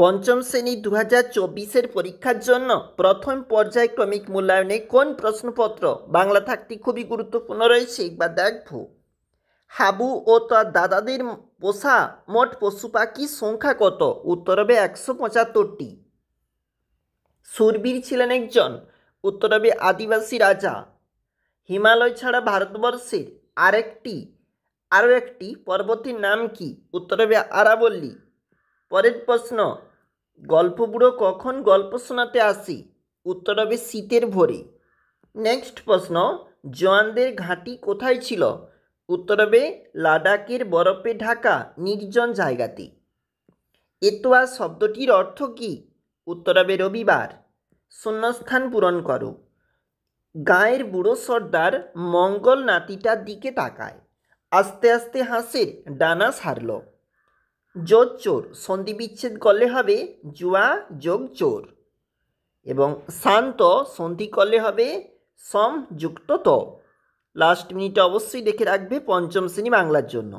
পঞ্চম শ্রেণী দু হাজার চব্বিশের পরীক্ষার জন্য প্রথম পর্যায়ক্রমিক মূল্যায়নে কোন প্রশ্নপত্র বাংলা থাকতে খুবই গুরুত্বপূর্ণ রয়েছে একবার দেখব হাবু ও তার দাদাদের পোষা মোট পশু পাখির সংখ্যা কত উত্তর হবে একশো পঁচাত্তরটি সুরবীর ছিলেন একজন উত্তর হবে আদিবাসী রাজা হিমালয় ছাড়া ভারতবর্ষের আরেকটি আরও একটি পর্বতের নাম কি উত্তর হবে আরাবল্লী পরের প্রশ্ন গল্প বুড়ো কখন গল্প শোনাতে আসি উত্তর হবে শীতের ভোরে নেক্সট প্রশ্ন জওয়ানদের ঘাঁটি কোথায় ছিল উত্তর হবে লাদাখের বরফে ঢাকা নির্জন জায়গাতে এতোয়া শব্দটির অর্থ কী উত্তর হবে রবিবার শূন্যস্থান পূরণ করো গায়ের বুড়ো সর্দার মঙ্গল নাতিটার দিকে তাকায় আস্তে আস্তে হাসের ডানা সারল যোগ চোর সন্ধি বিচ্ছেদ করলে হবে জুয়া যোগ চোর এবং শান্ত সন্ধি করলে হবে সম যুক্ত ত লাস্ট মিনিটে অবশ্যই দেখে রাখবে পঞ্চম শ্রেণী বাংলার জন্য